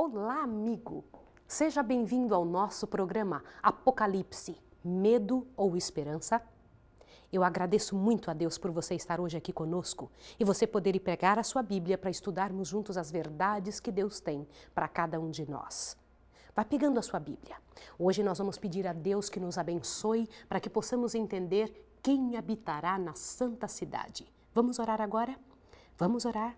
Olá, amigo! Seja bem-vindo ao nosso programa Apocalipse: Medo ou Esperança? Eu agradeço muito a Deus por você estar hoje aqui conosco e você poder ir pegar a sua Bíblia para estudarmos juntos as verdades que Deus tem para cada um de nós. Vá pegando a sua Bíblia. Hoje nós vamos pedir a Deus que nos abençoe para que possamos entender quem habitará na santa cidade. Vamos orar agora? Vamos orar.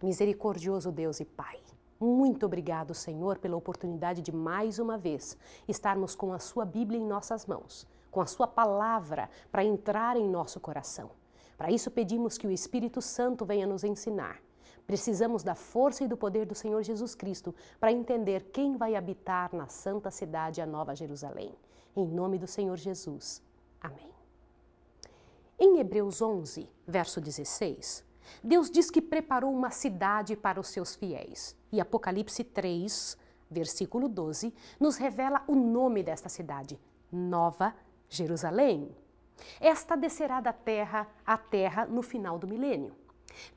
Misericordioso Deus e Pai, muito obrigado, Senhor, pela oportunidade de mais uma vez estarmos com a Sua Bíblia em nossas mãos, com a Sua palavra para entrar em nosso coração. Para isso, pedimos que o Espírito Santo venha nos ensinar. Precisamos da força e do poder do Senhor Jesus Cristo para entender quem vai habitar na santa cidade, a Nova Jerusalém. Em nome do Senhor Jesus. Amém. Em Hebreus 11, verso 16, Deus diz que preparou uma cidade para os seus fiéis. E Apocalipse 3, versículo 12, nos revela o nome desta cidade, Nova Jerusalém. Esta descerá da terra à terra no final do milênio.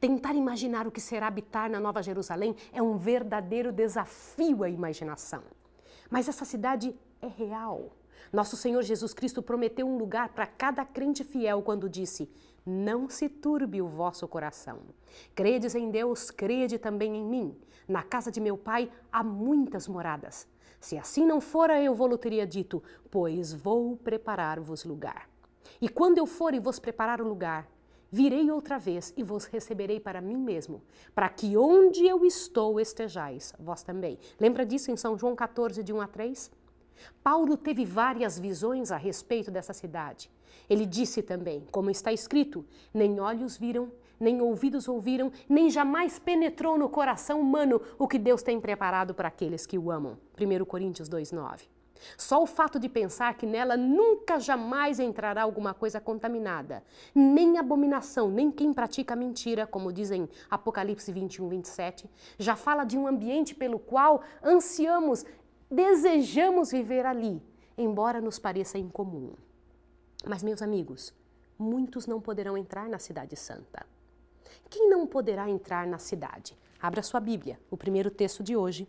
Tentar imaginar o que será habitar na Nova Jerusalém é um verdadeiro desafio à imaginação. Mas essa cidade é real. Nosso Senhor Jesus Cristo prometeu um lugar para cada crente fiel quando disse: Não se turbe o vosso coração. Credes em Deus, crede também em mim. Na casa de meu Pai há muitas moradas. Se assim não fora, eu vou-lhe teria dito, pois vou preparar-vos lugar. E quando eu for e vos preparar o lugar, virei outra vez e vos receberei para mim mesmo, para que onde eu estou estejais, vós também. Lembra disso em São João 14, de 1 a 3? Paulo teve várias visões a respeito dessa cidade. Ele disse também, como está escrito: nem olhos viram, nem ouvidos ouviram, nem jamais penetrou no coração humano o que Deus tem preparado para aqueles que o amam. 1 Coríntios 2,9. Só o fato de pensar que nela nunca jamais entrará alguma coisa contaminada, nem abominação, nem quem pratica mentira, como dizem Apocalipse 21, 27, já fala de um ambiente pelo qual ansiamos desejamos viver ali, embora nos pareça incomum. Mas, meus amigos, muitos não poderão entrar na Cidade Santa. Quem não poderá entrar na cidade? Abra sua Bíblia, o primeiro texto de hoje,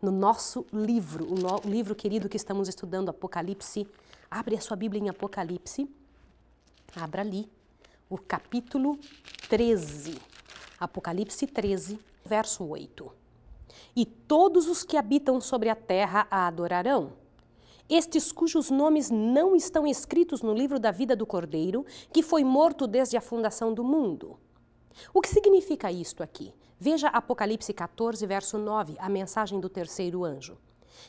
no nosso livro, o, no, livro querido que estamos estudando, Apocalipse. Abre a sua Bíblia em Apocalipse, abra ali, o capítulo 13, Apocalipse 13, verso 8 e todos os que habitam sobre a terra a adorarão. Estes cujos nomes não estão escritos no livro da vida do Cordeiro, que foi morto desde a fundação do mundo. O que significa isto aqui? Veja Apocalipse 14, verso 9, a mensagem do terceiro anjo.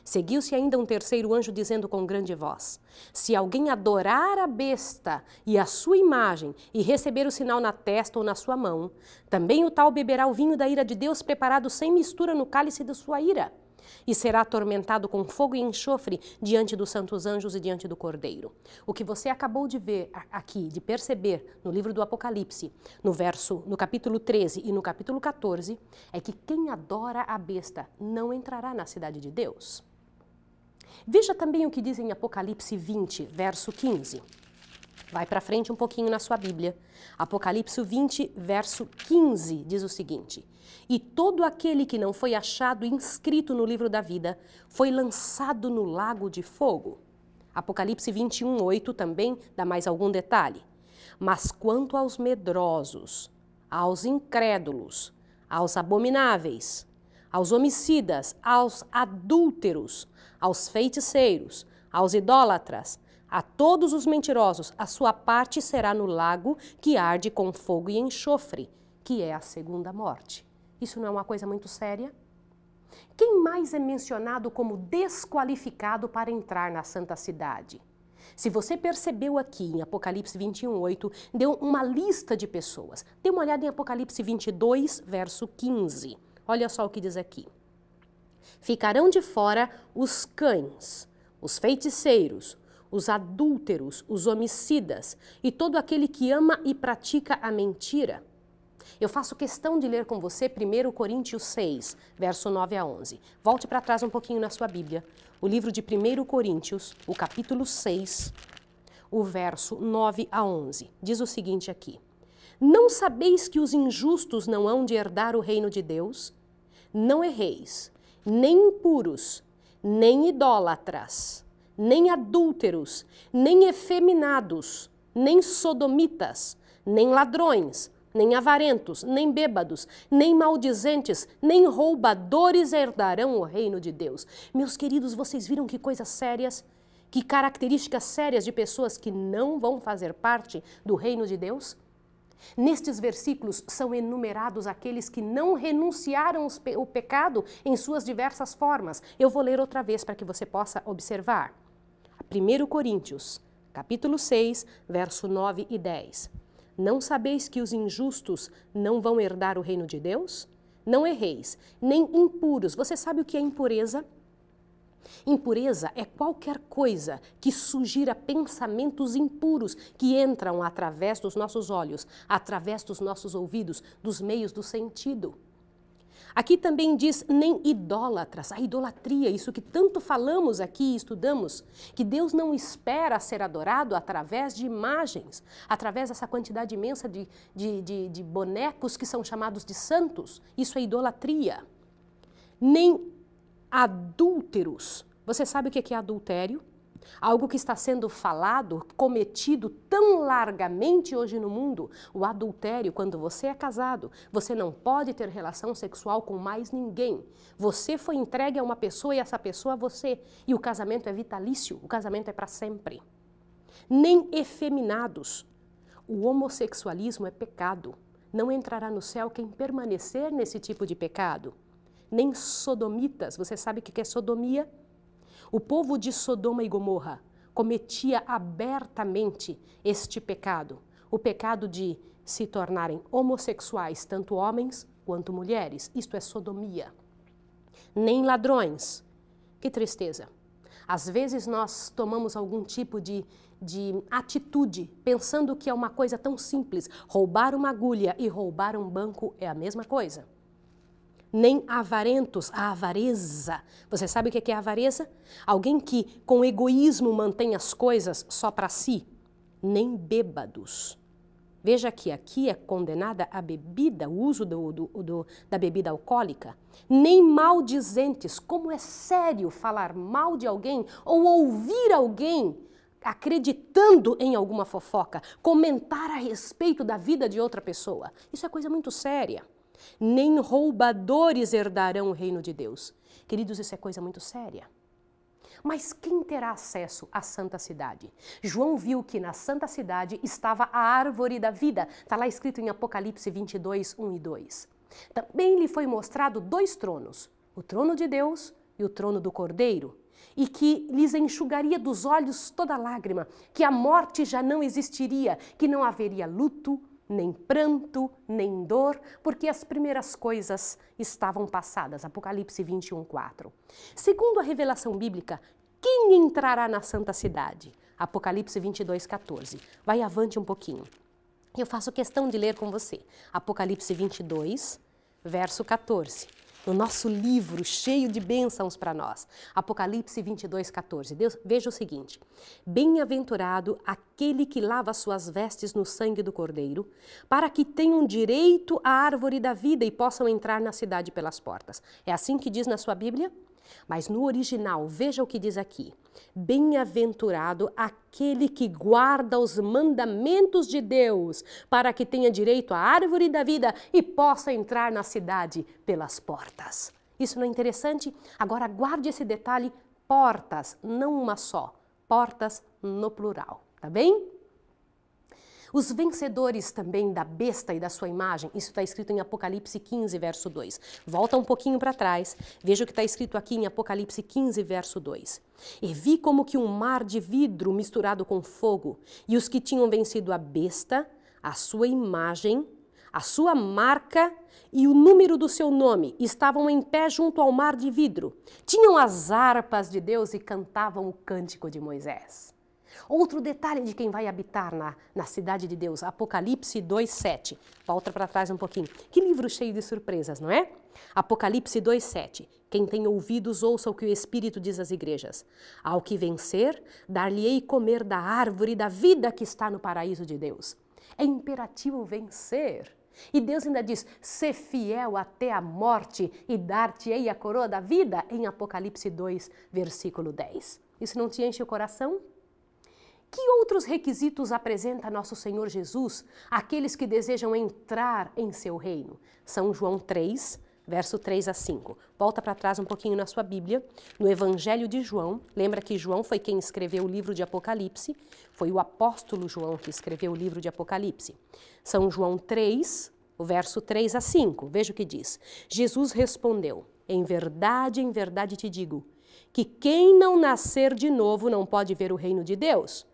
Seguiu-se ainda um terceiro anjo, dizendo com grande voz: Se alguém adorar a besta e a sua imagem e receber o sinal na testa ou na sua mão, também o tal beberá o vinho da ira de Deus preparado sem mistura no cálice da sua ira e será atormentado com fogo e enxofre diante dos santos anjos e diante do Cordeiro. O que você acabou de ver aqui, de perceber no livro do Apocalipse, no verso, no capítulo 13 e no capítulo 14, é que quem adora a besta não entrará na cidade de Deus. Veja também o que diz em Apocalipse 20, verso 15. Vai para frente um pouquinho na sua Bíblia. Apocalipse 20, verso 15 diz o seguinte: E todo aquele que não foi achado inscrito no livro da vida foi lançado no lago de fogo. Apocalipse 21, 8 também dá mais algum detalhe. Mas quanto aos medrosos, aos incrédulos, aos abomináveis, aos homicidas, aos adúlteros, aos feiticeiros, aos idólatras, a todos os mentirosos, a sua parte será no lago que arde com fogo e enxofre, que é a segunda morte. Isso não é uma coisa muito séria? Quem mais é mencionado como desqualificado para entrar na santa cidade? Se você percebeu aqui em Apocalipse 21:8, deu uma lista de pessoas. Dê uma olhada em Apocalipse 22, verso 15. Olha só o que diz aqui. Ficarão de fora os cães, os feiticeiros, os adúlteros, os homicidas e todo aquele que ama e pratica a mentira? Eu faço questão de ler com você 1 Coríntios 6, verso 9 a 11. Volte para trás um pouquinho na sua Bíblia. O livro de 1 Coríntios, o capítulo 6, o verso 9 a 11. Diz o seguinte aqui: Não sabeis que os injustos não hão de herdar o reino de Deus? Não erreis, nem impuros, nem idólatras, nem adúlteros, nem efeminados, nem sodomitas, nem ladrões, nem avarentos, nem bêbados, nem maldizentes, nem roubadores herdarão o reino de Deus. Meus queridos, vocês viram que coisas sérias? Que características sérias de pessoas que não vão fazer parte do reino de Deus? Nestes versículos são enumerados aqueles que não renunciaram o pecado em suas diversas formas. Eu vou ler outra vez para que você possa observar. 1 Coríntios, capítulo 6, verso 9 e 10. Não sabeis que os injustos não vão herdar o reino de Deus? Não erreis, nem impuros. Você sabe o que é impureza? Impureza é qualquer coisa que sugira pensamentos impuros que entram através dos nossos olhos, através dos nossos ouvidos, dos meios do sentido. Aqui também diz nem idólatras, a idolatria, isso que tanto falamos aqui e estudamos, que Deus não espera ser adorado através de imagens, através dessa quantidade imensa de, de, de, de bonecos que são chamados de santos, isso é idolatria. Nem adúlteros. Você sabe o que é adultério? Algo que está sendo falado, cometido tão largamente hoje no mundo, o adultério, quando você é casado, você não pode ter relação sexual com mais ninguém. Você foi entregue a uma pessoa e essa pessoa a você. E o casamento é vitalício, o casamento é para sempre. Nem efeminados. O homossexualismo é pecado. Não entrará no céu quem permanecer nesse tipo de pecado. Nem sodomitas. Você sabe o que é sodomia? O povo de Sodoma e Gomorra cometia abertamente este pecado, o pecado de se tornarem homossexuais, tanto homens quanto mulheres. Isto é sodomia. Nem ladrões. Que tristeza. Às vezes nós tomamos algum tipo de, de atitude pensando que é uma coisa tão simples. Roubar uma agulha e roubar um banco é a mesma coisa nem avarentos, a avareza. Você sabe o é que é avareza? Alguém que com egoísmo mantém as coisas só para si, nem bêbados. Veja que aqui é condenada a bebida, o uso do, do, do, da bebida alcoólica. Nem maldizentes, como é sério falar mal de alguém ou ouvir alguém acreditando em alguma fofoca, comentar a respeito da vida de outra pessoa. Isso é coisa muito séria nem roubadores herdarão o reino de Deus. Queridos, isso é coisa muito séria. Mas quem terá acesso à santa cidade? João viu que na santa cidade estava a árvore da vida, está lá escrito em Apocalipse 22, 1 e 2. Também lhe foi mostrado dois tronos, o trono de Deus e o trono do Cordeiro, e que lhes enxugaria dos olhos toda lágrima, que a morte já não existiria, que não haveria luto, nem pranto, nem dor, porque as primeiras coisas estavam passadas. Apocalipse 21, 4. Segundo a revelação bíblica, quem entrará na santa cidade? Apocalipse 22, 14. Vai avante um pouquinho. Eu faço questão de ler com você. Apocalipse 22, verso 14 no nosso livro cheio de bênçãos para nós. Apocalipse 22, 14. Deus, veja o seguinte: Bem-aventurado aquele que lava suas vestes no sangue do Cordeiro, para que tenham direito à árvore da vida e possam entrar na cidade pelas portas. É assim que diz na sua Bíblia? Mas no original, veja o que diz aqui: Bem-aventurado aquele que guarda os mandamentos de Deus, para que tenha direito à árvore da vida e possa entrar na cidade pelas portas. Isso não é interessante? Agora guarde esse detalhe: portas, não uma só, portas no plural, tá bem? Os vencedores também da besta e da sua imagem, isso está escrito em Apocalipse 15, verso 2. Volta um pouquinho para trás, veja o que está escrito aqui em Apocalipse 15, verso 2. E vi como que um mar de vidro misturado com fogo, e os que tinham vencido a besta, a sua imagem, a sua marca e o número do seu nome estavam em pé junto ao mar de vidro. Tinham as harpas de Deus e cantavam o cântico de Moisés. Outro detalhe de quem vai habitar na, na cidade de Deus, Apocalipse 2,7. Volta para trás um pouquinho. Que livro cheio de surpresas, não é? Apocalipse 2,7. Quem tem ouvidos, ouça o que o Espírito diz às igrejas. Ao que vencer, dar-lhe-ei comer da árvore da vida que está no paraíso de Deus. É imperativo vencer. E Deus ainda diz: ser fiel até a morte e dar-te-ei a coroa da vida, em Apocalipse 2, versículo 10. Isso não te enche o coração? Que outros requisitos apresenta nosso Senhor Jesus àqueles que desejam entrar em seu reino? São João 3, verso 3 a 5. Volta para trás um pouquinho na sua Bíblia, no Evangelho de João. Lembra que João foi quem escreveu o livro de Apocalipse? Foi o apóstolo João que escreveu o livro de Apocalipse. São João 3, o verso 3 a 5. Veja o que diz. Jesus respondeu: Em verdade, em verdade te digo, que quem não nascer de novo não pode ver o reino de Deus.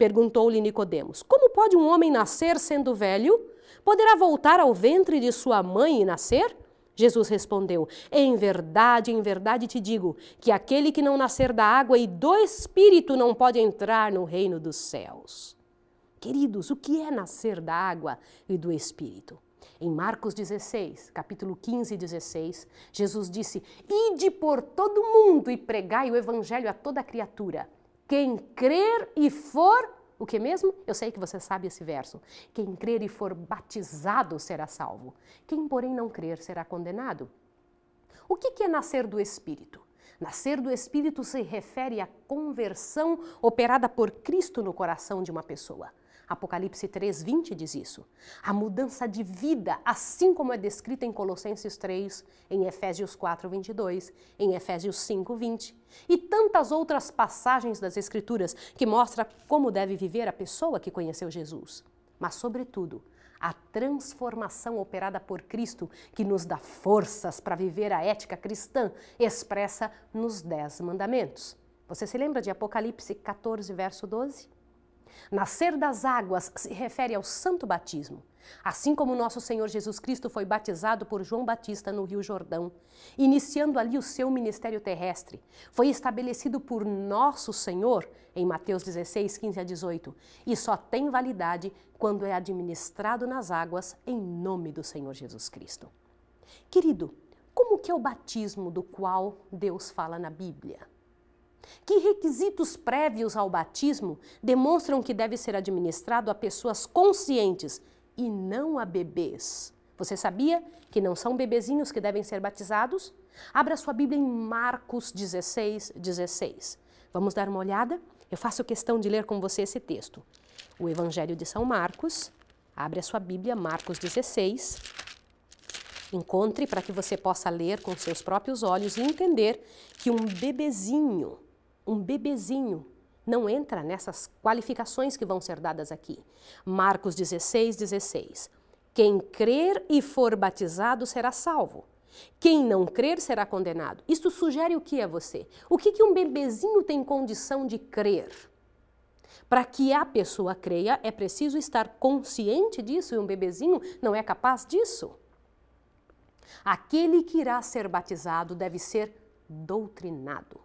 Perguntou-lhe Nicodemos: Como pode um homem nascer sendo velho? Poderá voltar ao ventre de sua mãe e nascer? Jesus respondeu: Em verdade, em verdade te digo que aquele que não nascer da água e do espírito não pode entrar no reino dos céus. Queridos, o que é nascer da água e do espírito? Em Marcos 16, capítulo 15 e 16, Jesus disse: Ide por todo mundo e pregai o evangelho a toda criatura. Quem crer e for, o que mesmo? Eu sei que você sabe esse verso. Quem crer e for batizado será salvo. Quem, porém, não crer será condenado. O que é nascer do Espírito? Nascer do Espírito se refere à conversão operada por Cristo no coração de uma pessoa. Apocalipse 3, 20 diz isso. A mudança de vida, assim como é descrita em Colossenses 3, em Efésios 4, 22, em Efésios 5, 20, e tantas outras passagens das Escrituras que mostra como deve viver a pessoa que conheceu Jesus. Mas, sobretudo, a transformação operada por Cristo, que nos dá forças para viver a ética cristã, expressa nos Dez Mandamentos. Você se lembra de Apocalipse 14, verso 12? Nascer das águas se refere ao santo batismo. Assim como nosso Senhor Jesus Cristo foi batizado por João Batista no Rio Jordão, iniciando ali o seu ministério terrestre, foi estabelecido por nosso Senhor em Mateus 16, 15 a 18, e só tem validade quando é administrado nas águas em nome do Senhor Jesus Cristo. Querido, como que é o batismo do qual Deus fala na Bíblia? Que requisitos prévios ao batismo demonstram que deve ser administrado a pessoas conscientes e não a bebês? Você sabia que não são bebezinhos que devem ser batizados? Abra sua Bíblia em Marcos 16, 16. Vamos dar uma olhada? Eu faço questão de ler com você esse texto. O Evangelho de São Marcos, abre a sua Bíblia, Marcos 16. Encontre para que você possa ler com seus próprios olhos e entender que um bebezinho um bebezinho não entra nessas qualificações que vão ser dadas aqui. Marcos 16, 16. Quem crer e for batizado será salvo. Quem não crer será condenado. Isto sugere o que a você? O que, que um bebezinho tem condição de crer? Para que a pessoa creia, é preciso estar consciente disso e um bebezinho não é capaz disso. Aquele que irá ser batizado deve ser doutrinado.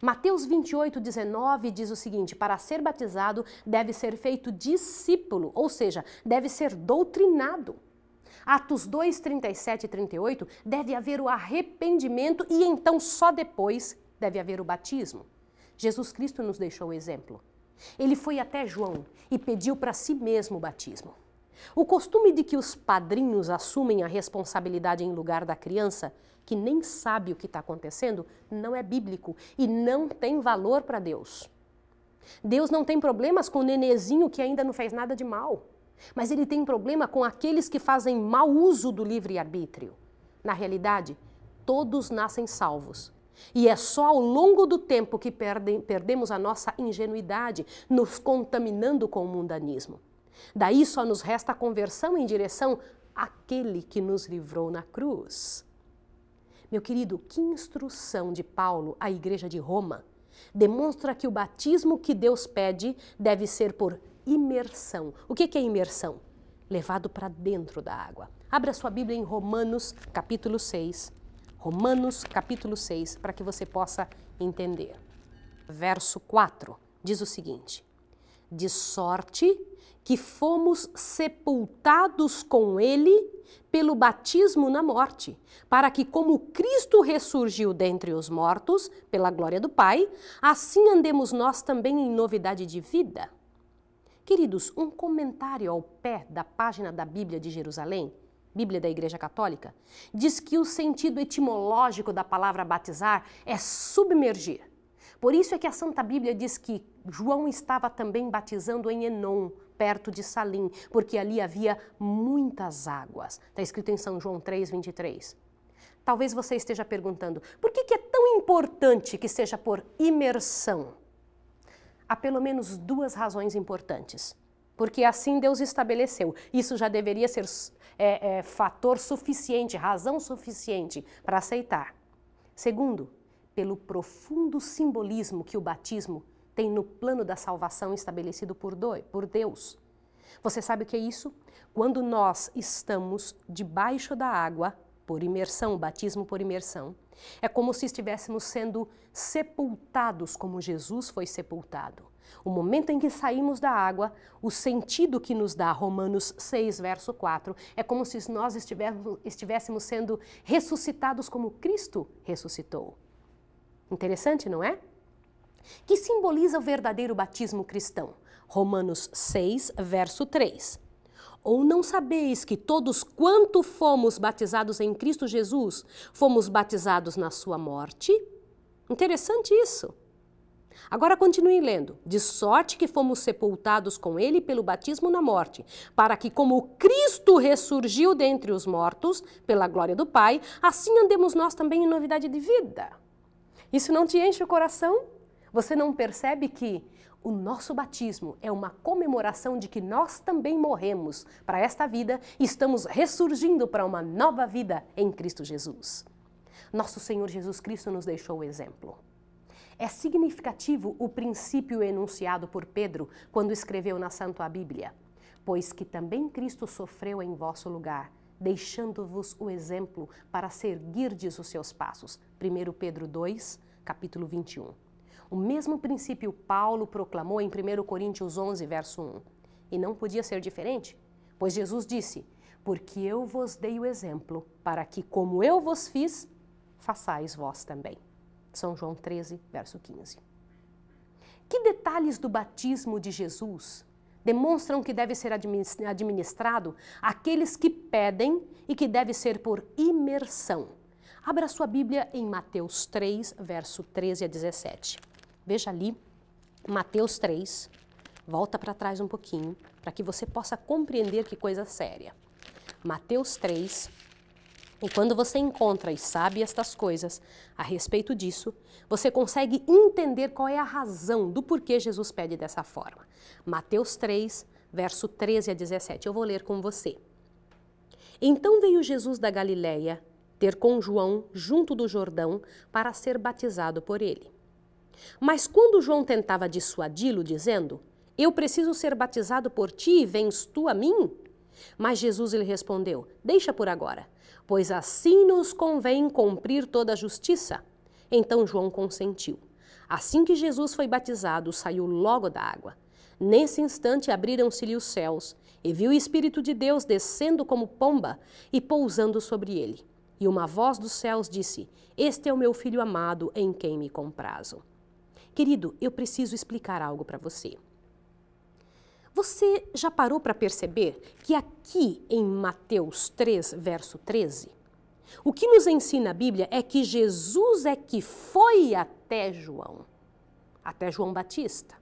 Mateus 28, 19 diz o seguinte: Para ser batizado, deve ser feito discípulo, ou seja, deve ser doutrinado. Atos 2, 37 e 38, deve haver o arrependimento e então só depois deve haver o batismo. Jesus Cristo nos deixou o exemplo. Ele foi até João e pediu para si mesmo o batismo. O costume de que os padrinhos assumem a responsabilidade em lugar da criança que nem sabe o que está acontecendo, não é bíblico e não tem valor para Deus. Deus não tem problemas com o nenezinho que ainda não fez nada de mal, mas ele tem problema com aqueles que fazem mau uso do livre-arbítrio. Na realidade, todos nascem salvos. E é só ao longo do tempo que perdem, perdemos a nossa ingenuidade, nos contaminando com o mundanismo. Daí só nos resta a conversão em direção àquele que nos livrou na cruz. Meu querido, que instrução de Paulo à igreja de Roma demonstra que o batismo que Deus pede deve ser por imersão. O que é imersão? Levado para dentro da água. Abra sua Bíblia em Romanos, capítulo 6. Romanos, capítulo 6, para que você possa entender. Verso 4 diz o seguinte: de sorte que fomos sepultados com ele pelo batismo na morte, para que, como Cristo ressurgiu dentre os mortos, pela glória do Pai, assim andemos nós também em novidade de vida. Queridos, um comentário ao pé da página da Bíblia de Jerusalém, Bíblia da Igreja Católica, diz que o sentido etimológico da palavra batizar é submergir. Por isso é que a Santa Bíblia diz que João estava também batizando em Enon, perto de Salim, porque ali havia muitas águas. Está escrito em São João 3, 23. Talvez você esteja perguntando, por que, é tão importante que seja por imersão? Há pelo menos duas razões importantes porque assim Deus estabeleceu. Isso já deveria ser é, é, fator suficiente, razão suficiente para aceitar. Segundo, pelo profundo simbolismo que o batismo tem no plano da salvação estabelecido por, Deus. Você sabe o que é isso? Quando nós estamos debaixo da água, por imersão, batismo por imersão, é como se estivéssemos sendo sepultados como Jesus foi sepultado. O momento em que saímos da água, o sentido que nos dá Romanos 6, verso 4, é como se nós estivéssemos sendo ressuscitados como Cristo ressuscitou. Interessante, não é? Que simboliza o verdadeiro batismo cristão. Romanos 6, verso 3. Ou não sabeis que todos quanto fomos batizados em Cristo Jesus, fomos batizados na sua morte? Interessante isso. Agora continue lendo. De sorte que fomos sepultados com ele pelo batismo na morte, para que, como Cristo ressurgiu dentre os mortos, pela glória do Pai, assim andemos nós também em novidade de vida. Isso não te enche o coração? Você não percebe que o nosso batismo é uma comemoração de que nós também morremos para esta vida e estamos ressurgindo para uma nova vida em Cristo Jesus. Nosso Senhor Jesus Cristo nos deixou o exemplo. É significativo o princípio enunciado por Pedro quando escreveu na Santa Bíblia: Pois que também Cristo sofreu em vosso lugar, deixando-vos o exemplo para seguirdes os seus passos. 1 Pedro 2, capítulo 21. O mesmo princípio Paulo proclamou em 1 Coríntios 11, verso 1. E não podia ser diferente, pois Jesus disse: Porque eu vos dei o exemplo, para que, como eu vos fiz, façais vós também. São João 13, verso 15. Que detalhes do batismo de Jesus demonstram que deve ser administrado aqueles que pedem e que deve ser por imersão. Abra sua Bíblia em Mateus 3, verso 13 a 17. Veja ali, Mateus 3, volta para trás um pouquinho, para que você possa compreender que coisa séria. Mateus 3, e quando você encontra e sabe estas coisas a respeito disso, você consegue entender qual é a razão do porquê Jesus pede dessa forma. Mateus 3, verso 13 a 17. Eu vou ler com você. Então veio Jesus da Galiléia ter com João junto do Jordão para ser batizado por ele. Mas quando João tentava dissuadi-lo, dizendo: Eu preciso ser batizado por ti e vens tu a mim? Mas Jesus lhe respondeu: Deixa por agora, pois assim nos convém cumprir toda a justiça. Então João consentiu. Assim que Jesus foi batizado, saiu logo da água. Nesse instante abriram-se-lhe os céus, e viu o Espírito de Deus descendo como pomba e pousando sobre ele. E uma voz dos céus disse: Este é o meu filho amado, em quem me comprazo. Querido, eu preciso explicar algo para você. Você já parou para perceber que aqui em Mateus 3, verso 13, o que nos ensina a Bíblia é que Jesus é que foi até João, até João Batista.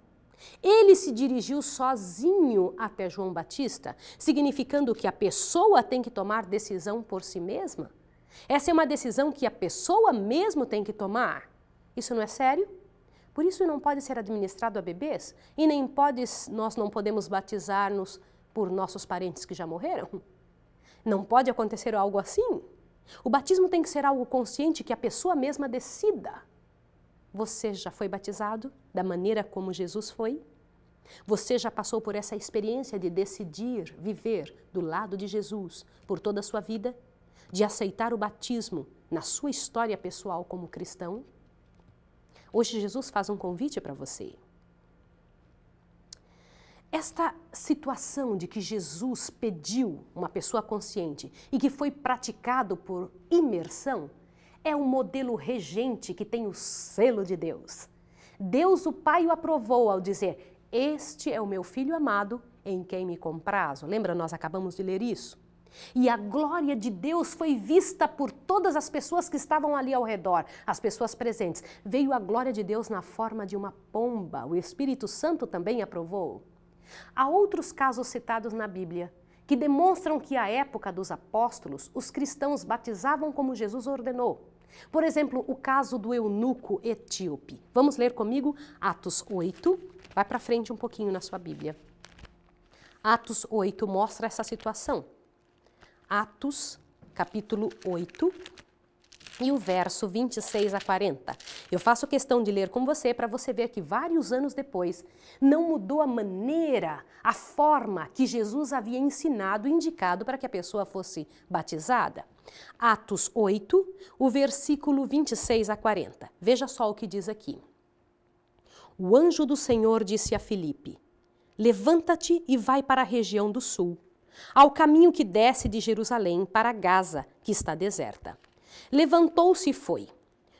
Ele se dirigiu sozinho até João Batista, significando que a pessoa tem que tomar decisão por si mesma? Essa é uma decisão que a pessoa mesmo tem que tomar. Isso não é sério? Por isso não pode ser administrado a bebês e nem pode nós não podemos batizar-nos por nossos parentes que já morreram. Não pode acontecer algo assim. O batismo tem que ser algo consciente que a pessoa mesma decida. Você já foi batizado da maneira como Jesus foi? Você já passou por essa experiência de decidir viver do lado de Jesus por toda a sua vida? De aceitar o batismo na sua história pessoal como cristão? Hoje Jesus faz um convite para você. Esta situação de que Jesus pediu uma pessoa consciente e que foi praticado por imersão é um modelo regente que tem o selo de Deus. Deus, o Pai, o aprovou ao dizer: Este é o meu filho amado em quem me comprazo. Lembra, nós acabamos de ler isso? E a glória de Deus foi vista por todas as pessoas que estavam ali ao redor, as pessoas presentes. Veio a glória de Deus na forma de uma pomba. O Espírito Santo também aprovou. Há outros casos citados na Bíblia que demonstram que à época dos apóstolos, os cristãos batizavam como Jesus ordenou. Por exemplo, o caso do eunuco etíope. Vamos ler comigo Atos 8. Vai para frente um pouquinho na sua Bíblia. Atos 8 mostra essa situação. Atos, capítulo 8, e o verso 26 a 40. Eu faço questão de ler com você para você ver que vários anos depois não mudou a maneira, a forma que Jesus havia ensinado, indicado para que a pessoa fosse batizada. Atos 8, o versículo 26 a 40. Veja só o que diz aqui. O anjo do Senhor disse a Filipe: Levanta-te e vai para a região do sul ao caminho que desce de Jerusalém para Gaza, que está deserta. Levantou-se e foi.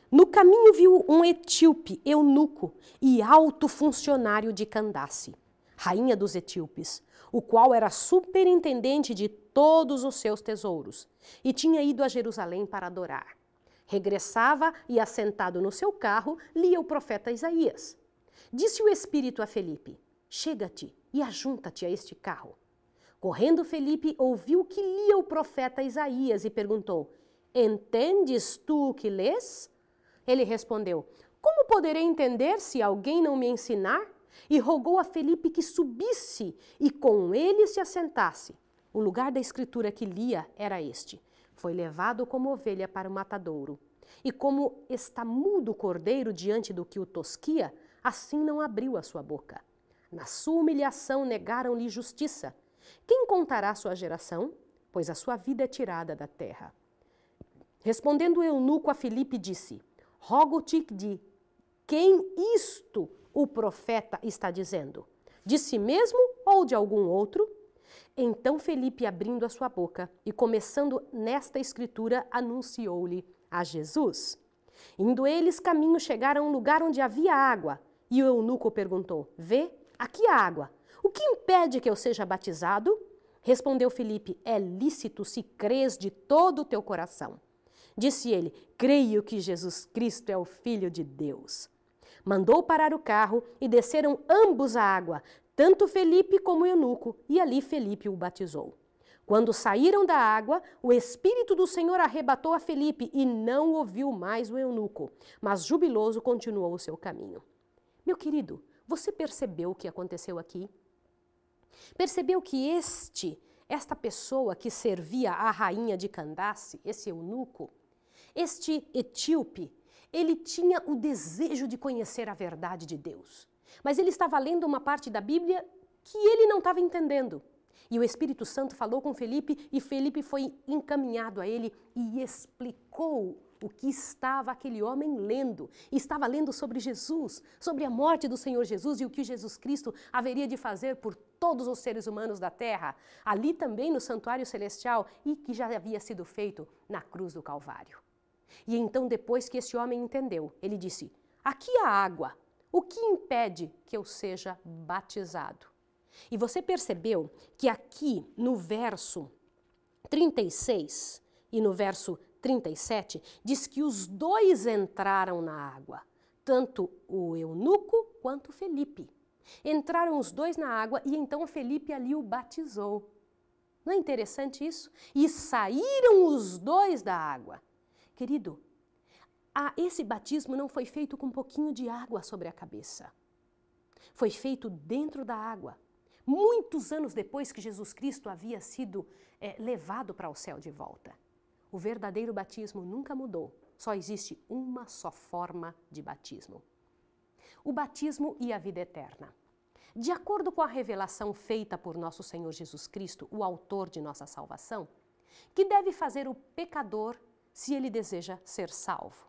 No caminho viu um etíope, eunuco e alto funcionário de Candace, rainha dos etíopes, o qual era superintendente de todos os seus tesouros e tinha ido a Jerusalém para adorar. Regressava e, assentado no seu carro, lia o profeta Isaías. Disse o Espírito a Felipe: Chega-te e ajunta-te a este carro. Correndo Felipe ouviu que lia o profeta Isaías e perguntou: Entendes tu o que lês? Ele respondeu: Como poderei entender se alguém não me ensinar? E rogou a Felipe que subisse e com ele se assentasse. O lugar da escritura que lia era este: Foi levado como ovelha para o matadouro. E como está mudo o cordeiro diante do que o tosquia, assim não abriu a sua boca. Na sua humilhação negaram-lhe justiça quem contará sua geração? Pois a sua vida é tirada da terra. Respondendo o eunuco a Filipe, disse: Rogo-te de quem isto o profeta está dizendo? De si mesmo ou de algum outro? Então Felipe, abrindo a sua boca e começando nesta escritura, anunciou-lhe a Jesus. Indo eles caminho, chegaram a um lugar onde havia água, e o eunuco perguntou: Vê, aqui há água. O que impede que eu seja batizado? Respondeu Felipe. É lícito se crês de todo o teu coração. Disse ele: Creio que Jesus Cristo é o Filho de Deus. Mandou parar o carro e desceram ambos à água, tanto Felipe como o Eunuco, e ali Felipe o batizou. Quando saíram da água, o Espírito do Senhor arrebatou a Felipe e não ouviu mais o eunuco, mas jubiloso continuou o seu caminho. Meu querido, você percebeu o que aconteceu aqui? Percebeu que este, esta pessoa que servia à rainha de Candace, esse eunuco, este etíope, ele tinha o desejo de conhecer a verdade de Deus. Mas ele estava lendo uma parte da Bíblia que ele não estava entendendo. E o Espírito Santo falou com Felipe e Felipe foi encaminhado a ele e explicou o que estava aquele homem lendo. Estava lendo sobre Jesus, sobre a morte do Senhor Jesus e o que Jesus Cristo haveria de fazer por todos os seres humanos da terra, ali também no santuário celestial e que já havia sido feito na cruz do Calvário. E então, depois que esse homem entendeu, ele disse: Aqui há água, o que impede que eu seja batizado? E você percebeu que aqui no verso 36 e no verso 37, diz que os dois entraram na água, tanto o eunuco quanto Felipe. Entraram os dois na água e então Felipe ali o batizou. Não é interessante isso? E saíram os dois da água. Querido, a, esse batismo não foi feito com um pouquinho de água sobre a cabeça. Foi feito dentro da água, muitos anos depois que Jesus Cristo havia sido é, levado para o céu de volta. O verdadeiro batismo nunca mudou, só existe uma só forma de batismo. O batismo e a vida eterna. De acordo com a revelação feita por nosso Senhor Jesus Cristo, o autor de nossa salvação, que deve fazer o pecador se ele deseja ser salvo.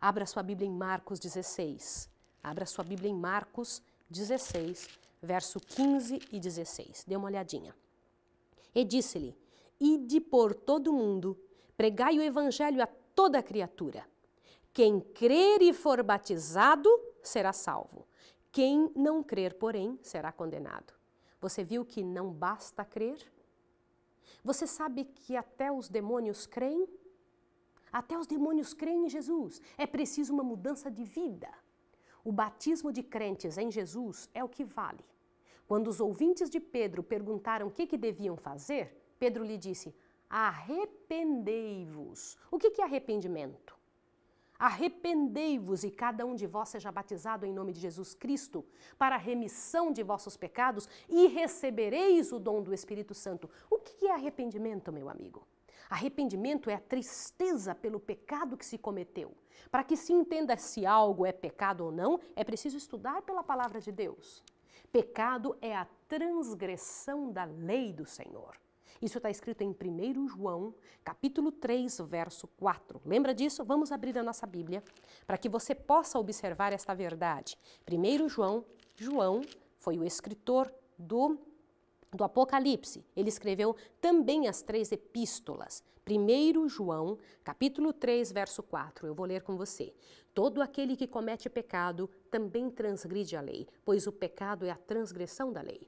Abra sua Bíblia em Marcos 16. Abra sua Bíblia em Marcos 16, verso 15 e 16. Dê uma olhadinha. E disse-lhe: Ide por todo o mundo Pregai o evangelho a toda criatura. Quem crer e for batizado será salvo. Quem não crer, porém, será condenado. Você viu que não basta crer? Você sabe que até os demônios creem? Até os demônios creem em Jesus. É preciso uma mudança de vida. O batismo de crentes em Jesus é o que vale. Quando os ouvintes de Pedro perguntaram o que, que deviam fazer, Pedro lhe disse: arrependei-vos. O que é arrependimento? Arrependei-vos e cada um de vós seja batizado em nome de Jesus Cristo, para a remissão de vossos pecados, e recebereis o dom do Espírito Santo. O que é arrependimento, meu amigo? Arrependimento é a tristeza pelo pecado que se cometeu. Para que se entenda se algo é pecado ou não, é preciso estudar pela palavra de Deus. Pecado é a transgressão da lei do Senhor. Isso está escrito em 1 João, capítulo 3, verso 4. Lembra disso? Vamos abrir a nossa Bíblia para que você possa observar esta verdade. 1 João, João foi o escritor do do Apocalipse. Ele escreveu também as três epístolas. 1 João, capítulo 3, verso 4. Eu vou ler com você. Todo aquele que comete pecado também transgride a lei, pois o pecado é a transgressão da lei.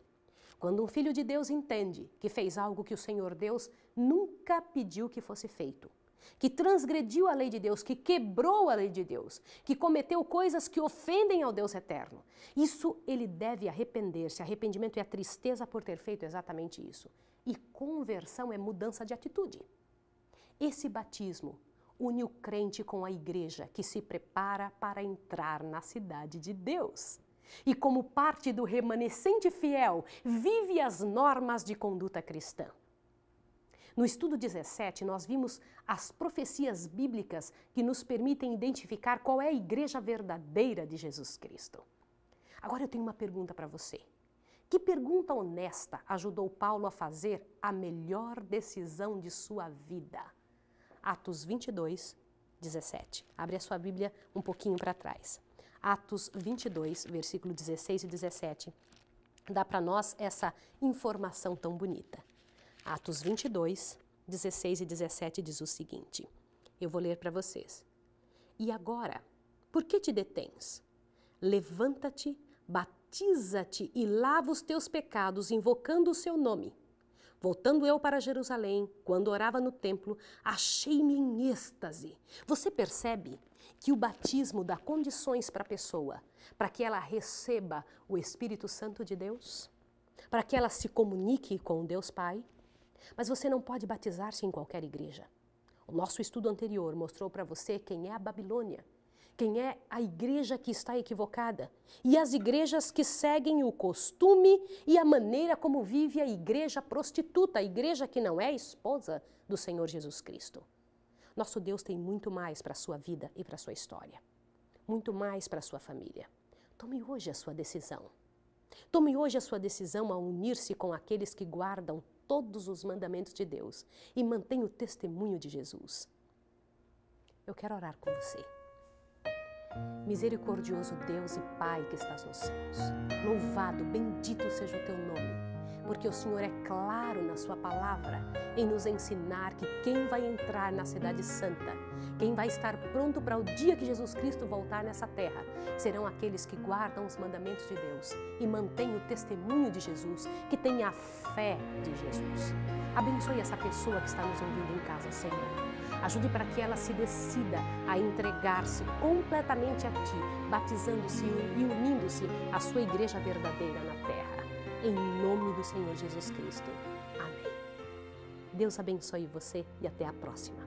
Quando um filho de Deus entende que fez algo que o Senhor Deus nunca pediu que fosse feito, que transgrediu a lei de Deus, que quebrou a lei de Deus, que cometeu coisas que ofendem ao Deus eterno, isso ele deve arrepender-se. Arrependimento é a tristeza por ter feito exatamente isso. E conversão é mudança de atitude. Esse batismo une o crente com a igreja que se prepara para entrar na cidade de Deus e, como parte do remanescente fiel, vive as normas de conduta cristã. No estudo 17, nós vimos as profecias bíblicas que nos permitem identificar qual é a igreja verdadeira de Jesus Cristo. Agora eu tenho uma pergunta para você. Que pergunta honesta ajudou Paulo a fazer a melhor decisão de sua vida? Atos 22, 17. Abre a sua Bíblia um pouquinho para trás. Atos 22, versículo 16 e 17, dá para nós essa informação tão bonita. Atos 22, 16 e 17 diz o seguinte: Eu vou ler para vocês. E agora, por que te detens? Levanta-te, batiza-te e lava os teus pecados, invocando o seu nome. Voltando eu para Jerusalém, quando orava no templo, achei-me em êxtase. Você percebe que o batismo dá condições para a pessoa, para que ela receba o Espírito Santo de Deus, para que ela se comunique com Deus Pai. Mas você não pode batizar-se em qualquer igreja. O nosso estudo anterior mostrou para você quem é a Babilônia, quem é a igreja que está equivocada e as igrejas que seguem o costume e a maneira como vive a igreja prostituta, a igreja que não é esposa do Senhor Jesus Cristo. Nosso Deus tem muito mais para a sua vida e para a sua história. Muito mais para a sua família. Tome hoje a sua decisão. Tome hoje a sua decisão a unir-se com aqueles que guardam todos os mandamentos de Deus e mantém o testemunho de Jesus. Eu quero orar com você. Misericordioso Deus e Pai que estás nos céus, louvado, bendito seja o teu nome porque o Senhor é claro na Sua palavra em nos ensinar que quem vai entrar na Cidade Santa, quem vai estar pronto para o dia que Jesus Cristo voltar nessa terra, serão aqueles que guardam os mandamentos de Deus e mantêm o testemunho de Jesus, que têm a fé de Jesus. Abençoe essa pessoa que está nos ouvindo em casa, Senhor. Ajude para que ela se decida a entregar-se completamente a Ti, batizando-se e unindo-se à Sua igreja verdadeira na em nome do Senhor Jesus Cristo. Amém. Deus abençoe você e até a próxima.